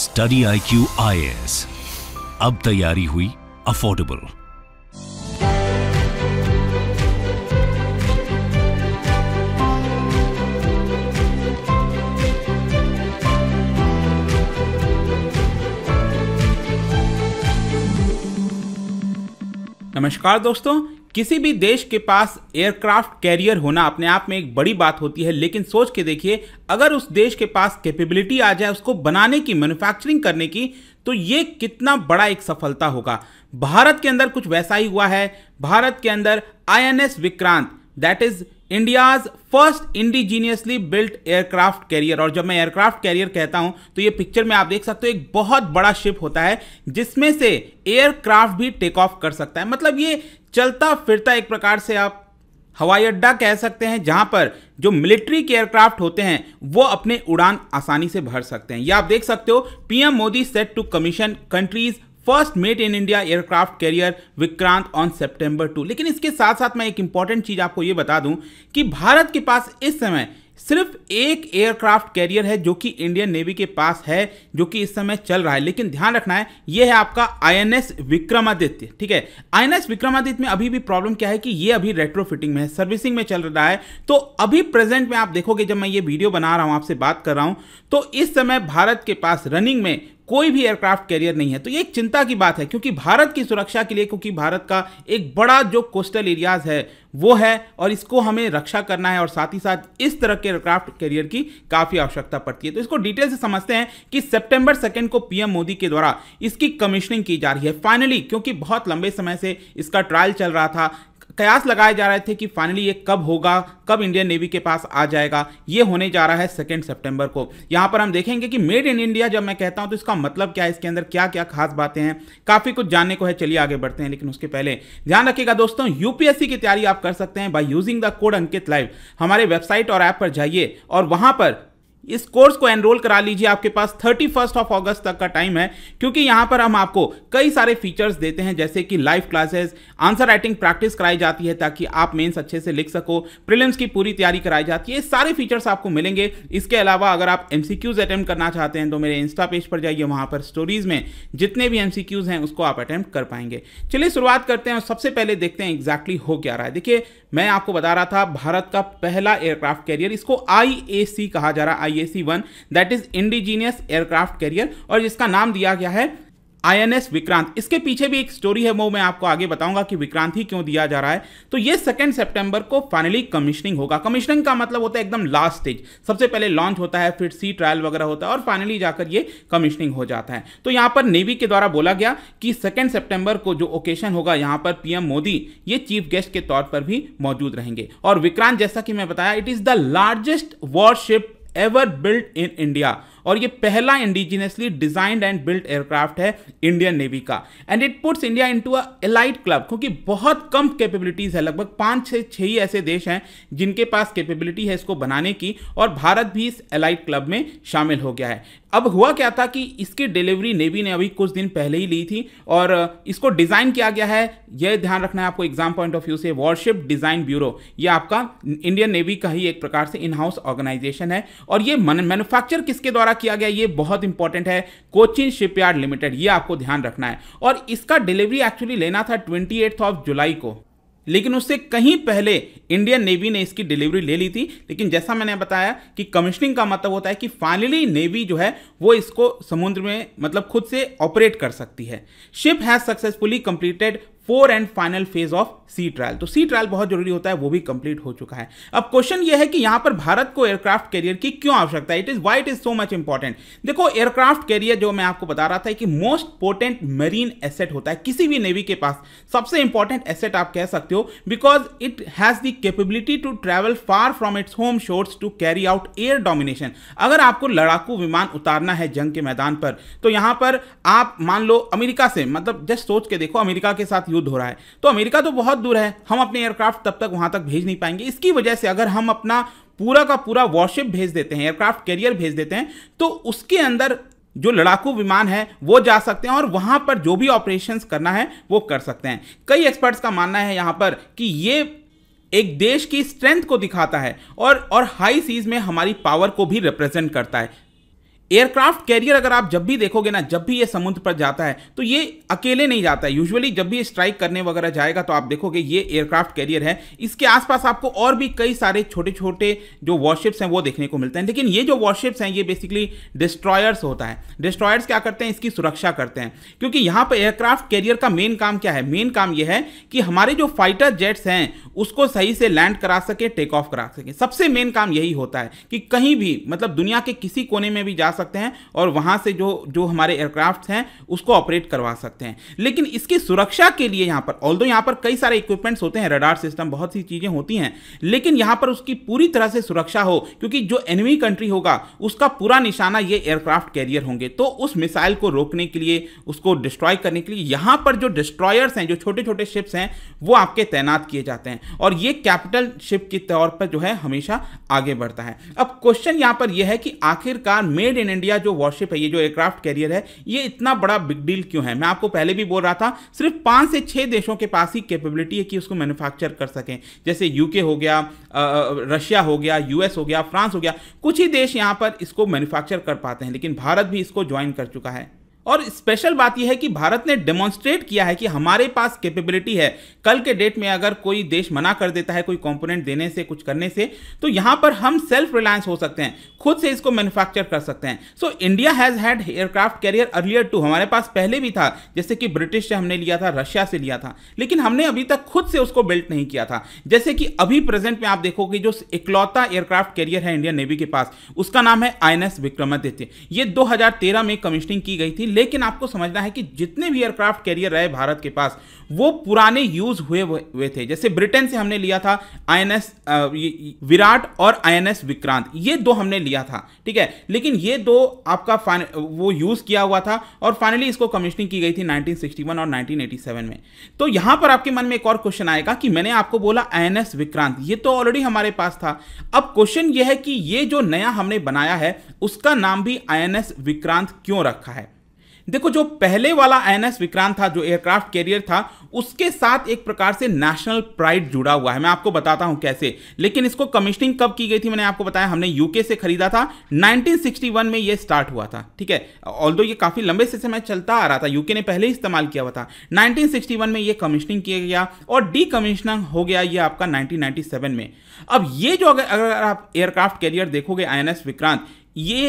Study I Q I S अब तैयारी हुई अफोर्डेबल नमस्कार दोस्तों किसी भी देश के पास एयरक्राफ्ट कैरियर होना अपने आप में एक बड़ी बात होती है लेकिन सोच के देखिए अगर उस देश के पास कैपेबिलिटी आ जाए उसको बनाने की मैन्युफैक्चरिंग करने की तो ये कितना बड़ा एक सफलता होगा भारत के अंदर कुछ वैसा ही हुआ है भारत के अंदर INS Vikrant that is India's first indigenously built aircraft carrier और जब मैं एयरक्राफ्ट कैरियर कहता हूं तो ये पिक्चर में आप देख सकते हो एक बहुत बड़ा शिप होता है जिसमें से एयरक्राफ्ट भी टेक ऑफ कर सकता है मतलब ये चलता फिरता एक प्रकार से आप हवाई अड्डा कह सकते हैं जहां पर जो मिलिट्री के एयरक्राफ्ट होते हैं वो अपने उड़ान आसानी से भर सकते हैं यह आप देख सकते हो PM Modi set to commission country's first made in India aircraft carrier Vikrant on September two लेकिन इसके साथ साथ मैं एक इंपॉर्टेंट चीज आपको यह बता दूं कि भारत के पास इस समय सिर्फ एक एयरक्राफ्ट कैरियर है जो कि इंडियन नेवी के पास है जो कि इस समय चल रहा है लेकिन ध्यान रखना है यह है आपका आईएनएस विक्रमादित्य ठीक है आईएनएस विक्रमादित्य में अभी भी प्रॉब्लम क्या है कि यह अभी रेट्रोफिटिंग में है सर्विसिंग में चल रहा है तो अभी प्रेजेंट में आप देखोगे जब मैं ये वीडियो बना रहा हूं आपसे बात कर रहा हूं तो इस समय भारत के पास रनिंग में कोई भी एयरक्राफ्ट कैरियर नहीं है तो ये एक चिंता की बात है क्योंकि भारत की सुरक्षा के लिए क्योंकि भारत का एक बड़ा जो कोस्टल एरियाज है वो है और इसको हमें रक्षा करना है और साथ ही साथ इस तरह के एयरक्राफ्ट कैरियर की काफ़ी आवश्यकता पड़ती है तो इसको डिटेल से समझते हैं कि सेप्टेंबर सेकेंड को पीएम मोदी के द्वारा इसकी कमीशनिंग की जा रही है फाइनली क्योंकि बहुत लंबे समय से इसका ट्रायल चल रहा था कयास लगाए जा रहे थे कि फाइनली ये कब होगा कब इंडियन नेवी के पास आ जाएगा ये होने जा रहा है सेकेंड सेप्टेम्बर को यहाँ पर हम देखेंगे कि मेड इन इंडिया जब मैं कहता हूँ तो इसका मतलब क्या है इसके अंदर क्या क्या खास बातें हैं काफ़ी कुछ जानने को है चलिए आगे बढ़ते हैं लेकिन उसके पहले ध्यान रखिएगा दोस्तों यूपीएससी की तैयारी आप कर सकते हैं by using the code Ankit live हमारे वेबसाइट और ऐप पर जाइए और वहाँ पर इस कोर्स को एनरोल करा लीजिए आपके पास थर्टी फर्स्ट ऑफ अगस्त तक का टाइम है क्योंकि यहां पर हम आपको कई सारे फीचर्स देते हैं जैसे कि live classes answer writing practice कराई जाती है ताकि आप मेंस अच्छे से लिख सको प्रीलिम्स की पूरी तैयारी कराई जाती है सारे फीचर्स आपको मिलेंगे इसके अलावा अगर आप एम अटेम्प्ट करना चाहते हैं तो मेरे इंस्टा पेज पर जाइए वहां पर स्टोरीज में जितने भी एम हैं उसको आप अटैम्प्ट कर पाएंगे चलिए शुरुआत करते हैं और सबसे पहले देखते हैं एग्जैक्टली हो क्या रहा है देखिए मैं आपको बता रहा था भारत का पहला एयरक्राफ्ट कैरियर इसको आई कहा जा रहा है I S one that is indigenous aircraft carrier और जिसका नाम दिया गया है आई विक्रांत इसके पीछे भी एक स्टोरी है वो मैं आपको आगे बताऊंगा कि विक्रांत ही क्यों दिया जा रहा है तो ये सेकेंड सेप्टेम्बर को फाइनली कमिश्निंग होगा कमिश्निंग का मतलब होता है एकदम लास्ट स्टेज सबसे पहले लॉन्च होता है फिर सी ट्रायल वगैरह होता है और फाइनली जाकर ये कमिश्निंग हो जाता है तो यहाँ पर नेवी के द्वारा बोला गया कि सेकेंड सेप्टेम्बर को जो ओकेशन होगा यहाँ पर पीएम मोदी ये चीफ गेस्ट के तौर पर भी मौजूद रहेंगे और विक्रांत जैसा कि मैं बताया it is the largest warship ever built in India. और ये पहला indigenously designed and built aircraft है इंडियन नेवी का and it puts India into a elite club क्योंकि बहुत कम कैपेबिलिटीज है लगभग पांच से छह ही ऐसे देश हैं जिनके पास कैपेबिलिटी है इसको बनाने की और भारत भी इस एलाइट क्लब में शामिल हो गया है अब हुआ क्या था कि इसकी डिलीवरी नेवी ने अभी कुछ दिन पहले ही ली थी और इसको डिज़ाइन किया गया है यह ध्यान रखना है आपको एग्जाम पॉइंट ऑफ व्यू से वॉरशिप डिज़ाइन ब्यूरो ये आपका इंडियन नेवी का ही एक प्रकार से इनहाउस ऑर्गेनाइजेशन है और ये मैन्युफैक्चर किसके द्वारा द्वारा किया गया ये बहुत इंपॉर्टेंट है कोचिन शिपयार्ड लिमिटेड ये आपको ध्यान रखना है और इसका डिलीवरी एक्चुअली लेना था ट्वेंटी ऑफ जुलाई को लेकिन उससे कहीं पहले इंडियन नेवी ने इसकी डिलीवरी ले ली थी लेकिन जैसा मैंने बताया कि कमिश्निंग का मतलब होता है कि फाइनली नेवी जो है वो इसको समुद्र में मतलब खुद से ऑपरेट कर सकती है ship has successfully completed four and final phase of sea trial तो सी ट्रायल बहुत जरूरी होता है वो भी कंप्लीट हो चुका है अब क्वेश्चन ये है कि यहां पर भारत को एयरक्राफ्ट कैरियर की क्यों आवश्यकता है it is why it is so much important देखो एयरक्राफ्ट कैरियर जो मैं आपको बता रहा था कि मोस्ट इंपोर्टेंट मरीन एसेट होता है किसी भी नेवी के पास सबसे इंपॉर्टेंट एसेट आप कह सकते हो because it has the capability to travel far from its home shores to carry out air domination अगर आपको लड़ाकू विमान उतारना है जंग के मैदान पर तो यहां पर आप मान लो अमेरिका से मतलब जस्ट सोच के देखो अमेरिका के साथ युद्ध हो रहा है तो अमेरिका तो बहुत दूर है हम अपने एयरक्राफ्ट तब तक वहां तक भेज नहीं पाएंगे इसकी वजह से अगर हम अपना पूरा का पूरा वॉरशिप भेज देते हैं एयरक्राफ्ट कैरियर भेज देते हैं तो उसके अंदर जो लड़ाकू विमान है वो जा सकते हैं और वहां पर जो भी ऑपरेशंस करना है वो कर सकते हैं कई एक्सपर्ट्स का मानना है यहां पर कि ये एक देश की स्ट्रेंथ को दिखाता है और और हाई सीज में हमारी पावर को भी रिप्रेजेंट करता है एयरक्राफ्ट कैरियर अगर आप जब भी देखोगे ना जब भी ये समुद्र पर जाता है तो ये अकेले नहीं जाता है यूजुअली जब भी स्ट्राइक करने वगैरह जाएगा तो आप देखोगे ये एयरक्राफ्ट कैरियर है इसके आसपास आपको और भी कई सारे छोटे छोटे जो वॉरशिप्स हैं वो देखने को मिलते हैं लेकिन ये जो वॉरशिप्स हैं ये बेसिकली डिस्ट्रॉयर्स होता है डिस्ट्रॉयर्स क्या करते हैं इसकी सुरक्षा करते हैं क्योंकि यहाँ पर एयरक्राफ्ट कैरियर का मेन काम क्या है मेन काम यह है कि हमारे जो फाइटर जेट्स हैं उसको सही से लैंड करा सके टेक ऑफ करा सके सबसे मेन काम यही होता है कि कहीं भी मतलब दुनिया के किसी कोने में भी जा सकते हैं और वहाँ से जो जो हमारे एयरक्राफ्ट हैं उसको ऑपरेट करवा सकते हैं लेकिन इसकी सुरक्षा के लिए यहाँ पर ऑल दो यहाँ पर कई सारे इक्विपमेंट्स होते हैं रडार सिस्टम बहुत सी चीज़ें होती हैं लेकिन यहाँ पर उसकी पूरी तरह से सुरक्षा हो क्योंकि जो एनिमी कंट्री होगा उसका पूरा निशाना ये एयरक्राफ्ट कैरियर होंगे तो उस मिसाइल को रोकने के लिए उसको डिस्ट्रॉय करने के लिए यहाँ पर जो डिस्ट्रॉयर्स हैं जो छोटे छोटे शिप्स हैं वो आपके तैनात किए जाते हैं और ये कैपिटल शिप के तौर पर जो है हमेशा आगे बढ़ता है अब क्वेश्चन यहाँ पर यह है कि आखिरकार मेड इन इन इंडिया जो वॉरशिप है ये जो एयरक्राफ्ट कैरियर है ये इतना बड़ा बिग डील क्यों है मैं आपको पहले भी बोल रहा था सिर्फ पांच से छह देशों के पास ही कैपेबिलिटी है कि उसको मैन्युफैक्चर कर सकें जैसे यूके हो गया रशिया हो गया यूएस हो गया फ्रांस हो गया कुछ ही देश यहां पर इसको मैन्युफैक्चर कर पाते हैं लेकिन भारत भी इसको ज्वाइन कर चुका है और स्पेशल बात यह है कि भारत ने डेमोन्स्ट्रेट किया है कि हमारे पास कैपेबिलिटी है कल के डेट में अगर कोई देश मना कर देता है कोई कंपोनेंट देने से कुछ करने से तो यहां पर हम सेल्फ रिलायंस हो सकते हैं खुद से इसको मैन्युफैक्चर कर सकते हैं so India has had aircraft carrier earlier too हमारे पास पहले भी था जैसे कि ब्रिटिश से हमने लिया था रशिया से लिया था लेकिन हमने अभी तक खुद से उसको बिल्ट नहीं किया था जैसे कि अभी प्रेजेंट में आप देखोगे जो इकलौता एयरक्राफ्ट कैरियर है इंडियन नेवी के पास उसका नाम है आई एन विक्रमादित्य ये तेरह में कमिश्निंग की गई थी लेकिन आपको समझना है कि जितने भी एयरक्राफ्ट कैरियर रहे भारत के पास वो पुराने यूज हुए हुए थे जैसे ब्रिटेन से हमने लिया था आईएनएस विराट और आईएनएस विक्रांत ये दो हमने लिया था ठीक है लेकिन ये दो आपका वो यूज किया हुआ था और फाइनली इसको कमिश्निंग की गई थी 1961 और 1987 में तो यहां पर आपके मन में एक और क्वेश्चन आएगा कि मैंने आपको बोला आई विक्रांत ये तो ऑलरेडी हमारे पास था अब क्वेश्चन यह है कि ये जो नया हमने बनाया है उसका नाम भी आई विक्रांत क्यों रखा है देखो जो पहले वाला एन विक्रांत था जो एयरक्राफ्ट कैरियर था उसके साथ एक प्रकार से नेशनल प्राइड जुड़ा हुआ है मैं आपको बताता हूं कैसे लेकिन इसको कमिश्निंग कब की गई थी मैंने आपको बताया हमने यूके से खरीदा था 1961 में ये स्टार्ट हुआ था ठीक है ऑल ये काफी लंबे से समय चलता आ रहा था यूके ने पहले ही इस्तेमाल किया हुआ था नाइनटीन में यह कमिश्निंग किया गया और डी हो गया यह आपका नाइनटीन में अब ये जो अगर अगर आप एयरक्राफ्ट कैरियर देखोगे आई विक्रांत ये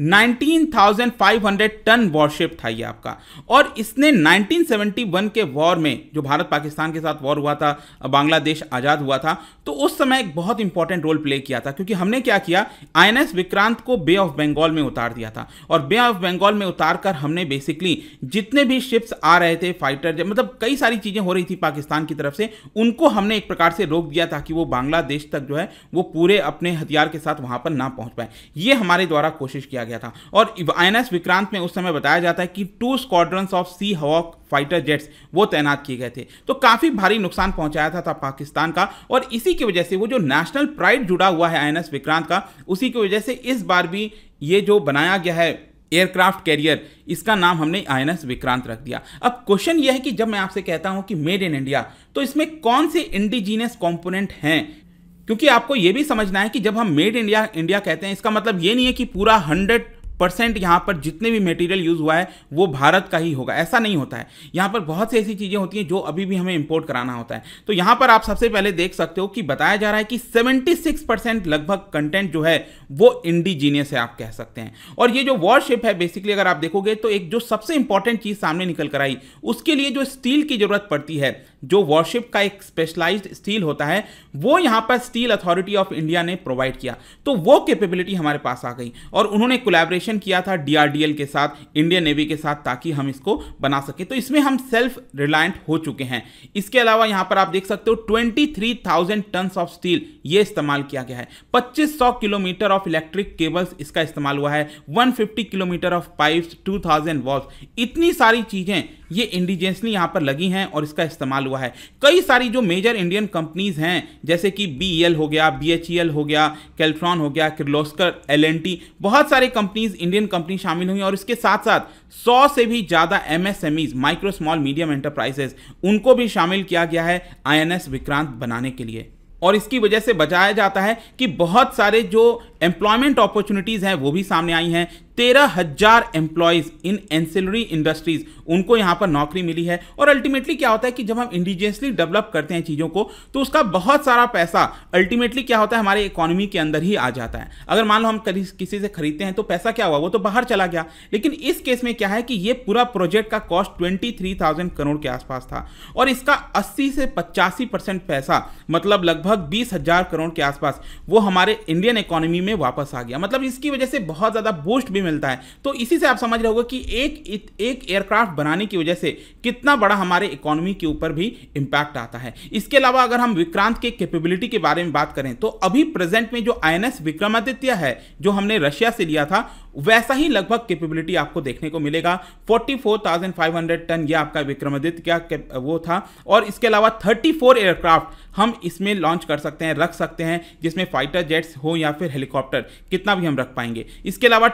19,500 टन वॉरशिप था ये आपका और इसने 1971 के वॉर में जो भारत पाकिस्तान के साथ वॉर हुआ था बांग्लादेश आज़ाद हुआ था तो उस समय एक बहुत इंपॉर्टेंट रोल प्ले किया था क्योंकि हमने क्या किया आई विक्रांत को बे ऑफ बंगाल में उतार दिया था और बे ऑफ बंगाल में उतार कर हमने बेसिकली जितने भी शिप्स आ रहे थे फाइटर मतलब कई सारी चीज़ें हो रही थी पाकिस्तान की तरफ से उनको हमने एक प्रकार से रोक दिया ताकि वो बांग्लादेश तक जो है वो पूरे अपने हथियार के साथ वहाँ पर ना पहुँच पाए ये हमारे द्वारा कोशिश किया गया था और आईएनएस विक्रांत में उस समय बताया जाता है कि two squadron of Sea Hawk fighter jets वो तैनात किए गए थे तो काफ़ी भारी नुकसान पहुंचाया था, था पाकिस्तान का और इसी की वजह से वो जो नेशनल प्राइड जुड़ा हुआ है आई विक्रांत का उसी की वजह से इस बार भी ये जो बनाया गया है एयरक्राफ्ट कैरियर इसका नाम हमने आई विक्रांत रख दिया अब क्वेश्चन यह है कि जब मैं आपसे कहता हूं कि मेड इन इंडिया तो इसमें कौन से इंडिजीनियस कंपोनेंट हैं क्योंकि आपको यह भी समझना है कि जब हम मेड इंडिया इंडिया कहते हैं इसका मतलब ये नहीं है कि पूरा हंड्रेड परसेंट यहाँ पर जितने भी मटेरियल यूज़ हुआ है वो भारत का ही होगा ऐसा नहीं होता है यहाँ पर बहुत सी ऐसी चीज़ें होती हैं जो अभी भी हमें इंपोर्ट कराना होता है तो यहाँ पर आप सबसे पहले देख सकते हो कि बताया जा रहा है कि 76 परसेंट लगभग कंटेंट जो है वो इंडिजीनियस है आप कह सकते हैं और ये जो वॉरशिप है बेसिकली अगर आप देखोगे तो एक जो सबसे इंपॉर्टेंट चीज़ सामने निकल कर आई उसके लिए जो स्टील की ज़रूरत पड़ती है जो वॉरशिप का एक स्पेशलाइज स्टील होता है वो यहाँ पर स्टील अथॉरिटी ऑफ इंडिया ने प्रोवाइड किया तो वो कैपेबिलिटी हमारे पास आ गई और उन्होंने कोलैबोरेशन किया था डीआरडीएल के साथ इंडियन नेवी के साथ ताकि हम इसको बना सकें तो इसमें हम सेल्फ रिलायंट हो चुके हैं इसके अलावा यहाँ पर आप देख सकते हो twenty three thousand ton of steel ये इस्तेमाल किया गया है पच्चीस सौ किलोमीटर ऑफ इलेक्ट्रिक केबल्स इसका इस्तेमाल हुआ है one kilometre of pipes two thousand इतनी सारी चीजें ये इंडिजेंसली यहाँ पर लगी हैं और इसका इस्तेमाल हुआ है कई सारी जो मेजर इंडियन कंपनीज हैं जैसे कि बी e हो गया बी e हो गया कैल्ट्रॉन हो गया किर्लोस्कर एल बहुत सारी कंपनीज इंडियन कंपनी शामिल हुई और इसके साथ साथ सौ से भी ज़्यादा M micro small medium enterprises उनको भी शामिल किया गया है आई विक्रांत बनाने के लिए और इसकी वजह से बचाया जाता है कि बहुत सारे जो एम्प्लॉयमेंट अपॉर्चुनिटीज़ हैं वो भी सामने आई हैं तेरह हजार एम्प्लॉयज इन एंसिलरी इंडस्ट्रीज उनको यहां पर नौकरी मिली है और अल्टीमेटली क्या होता है कि जब हम इंडिजियसली डेवलप करते हैं चीजों को तो उसका बहुत सारा पैसा अल्टीमेटली क्या होता है हमारे इकोनॉमी के अंदर ही आ जाता है अगर मान लो हम किसी से खरीदते हैं तो पैसा क्या हुआ वो तो बाहर चला गया लेकिन इस केस में क्या है कि ये पूरा प्रोजेक्ट का cost twenty three thousand crore के आसपास था और इसका अस्सी से पचासी परसेंट पैसा मतलब लगभग बीस हजार करोड़ के आसपास वो हमारे इंडियन इकोनॉमी में वापस आ गया मतलब इसकी वजह से बहुत ज्यादा बूस्ट भी मिलता है तो इसी से आप समझ रहे हो कि एक एक एयरक्राफ्ट बनाने की वजह से कितना बड़ा हमारे इकोनॉमी के ऊपर भी इंपैक्ट आता है इसके अलावा अगर हम विक्रांत के कैपेबिलिटी के बारे में बात करें तो अभी प्रेजेंट में जो आई विक्रमादित्य है जो हमने रशिया से लिया था वैसा ही लगभग कैपेबिलिटी आपको देखने को मिलेगा 44,500 टन यह आपका विक्रमादित्य क्या वो था और इसके अलावा 34 एयरक्राफ्ट हम इसमें लॉन्च कर सकते हैं रख सकते हैं जिसमें फाइटर जेट्स हो या फिर हेलीकॉप्टर कितना भी हम रख पाएंगे इसके अलावा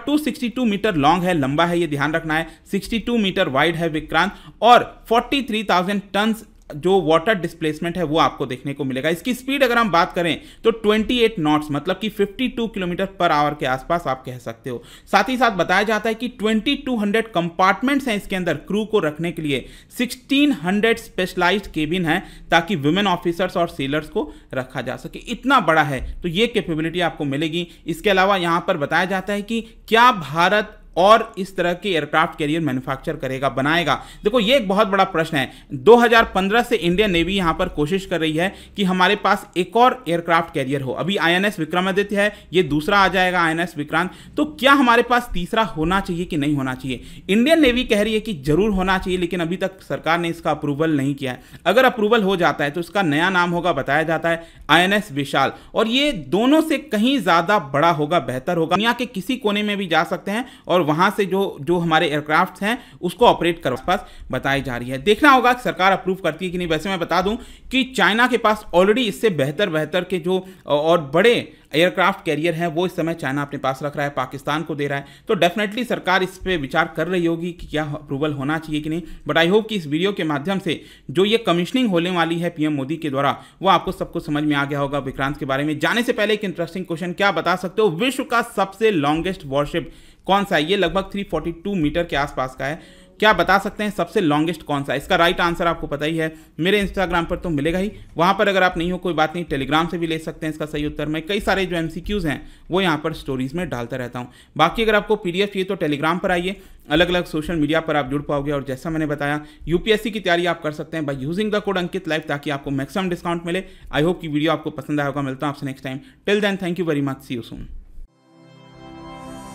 62 मीटर लॉन्ग है लंबा है ये ध्यान रखना है 62 मीटर वाइड है विक्रांत और 43,000 टन जो वाटर डिस्प्लेसमेंट है वो आपको देखने को मिलेगा इसकी स्पीड अगर हम बात करें तो 28 नॉट्स मतलब कि 52 किलोमीटर पर आवर के आसपास आप कह सकते हो साथ ही साथ बताया जाता है कि 2200 कंपार्टमेंट्स हैं इसके अंदर क्रू को रखने के लिए 1600 स्पेशलाइज्ड केबिन हैं ताकि वुमेन ऑफिसर्स और सेलर्स को रखा जा सके इतना बड़ा है तो ये कैपेबिलिटी आपको मिलेगी इसके अलावा यहाँ पर बताया जाता है कि क्या भारत और इस तरह के एयरक्राफ्ट कैरियर मैन्युफैक्चर करेगा बनाएगा देखो ये एक बहुत बड़ा प्रश्न है 2015 से इंडियन नेवी यहां पर कोशिश कर रही है कि हमारे पास एक और एयरक्राफ्ट कैरियर हो अभी आईएनएस विक्रमादित्य है ये दूसरा आ जाएगा आईएनएस विक्रांत तो क्या हमारे पास तीसरा होना चाहिए कि नहीं होना चाहिए इंडियन नेवी कह रही है कि जरूर होना चाहिए लेकिन अभी तक सरकार ने इसका अप्रूवल नहीं किया है अगर अप्रूवल हो जाता है तो इसका नया नाम होगा बताया जाता है आई विशाल और ये दोनों से कहीं ज्यादा बड़ा होगा बेहतर होगा दुनिया के किसी कोने में भी जा सकते हैं और वहां से जो जो हमारे एयरक्राफ्ट हैं उसको ऑपरेट कर पास बताई जा रही है देखना होगा सरकार अप्रूव करती है कि नहीं वैसे मैं बता दूं कि चाइना के पास ऑलरेडी इससे बेहतर बेहतर के जो और बड़े एयरक्राफ्ट कैरियर हैं वो इस समय चाइना अपने पास रख रहा है पाकिस्तान को दे रहा है तो डेफिनेटली सरकार इस पर विचार कर रही होगी कि क्या अप्रूवल होना चाहिए कि नहीं बट आई होप कि इस वीडियो के माध्यम से जो ये कमिश्निंग होने वाली है पीएम मोदी के द्वारा वो आपको सबको समझ में आ गया होगा विक्रांत के बारे में जाने से पहले एक इंटरेस्टिंग क्वेश्चन क्या बता सकते हो विश्व का सबसे लॉन्गेस्ट वॉरशिप कौन सा है ये लगभग 342 मीटर के आसपास का है क्या बता सकते हैं सबसे लॉन्गेस्ट कौन सा इसका राइट आंसर आपको पता ही है मेरे इंस्टाग्राम पर तो मिलेगा ही वहाँ पर अगर आप नहीं हो कोई बात नहीं टेलीग्राम से भी ले सकते हैं इसका सही उत्तर मैं कई सारे जो एम हैं वो यहाँ पर स्टोरीज में डालता रहता हूँ बाकी अगर आपको पी चाहिए तो टेलीग्राम पर आइए अलग अलग सोशल मीडिया पर आप जुड़ पाओगे और जैसा मैंने बताया यूपीएससी की तैयारी आप कर सकते हैं by using the code Ankit life ताकि आपको मैक्सिमम डिस्काउंट मिले आई होप की वीडियो आपको पसंद आएगा मिलता हूँ आपसे next time till then thank you very much see you soon